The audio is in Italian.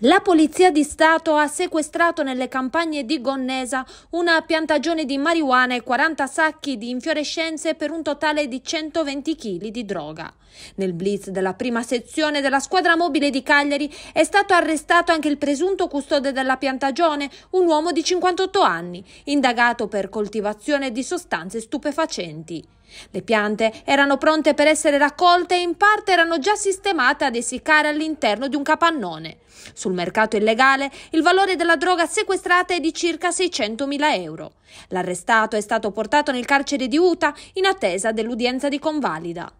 La Polizia di Stato ha sequestrato nelle campagne di Gonnesa una piantagione di marijuana e 40 sacchi di infiorescenze per un totale di 120 kg di droga. Nel blitz della prima sezione della squadra mobile di Cagliari è stato arrestato anche il presunto custode della piantagione, un uomo di 58 anni, indagato per coltivazione di sostanze stupefacenti. Le piante erano pronte per essere raccolte e in parte erano già sistemate ad essiccare all'interno di un capannone sul mercato illegale, il valore della droga sequestrata è di circa 600.000 euro. L'arrestato è stato portato nel carcere di Utah in attesa dell'udienza di convalida.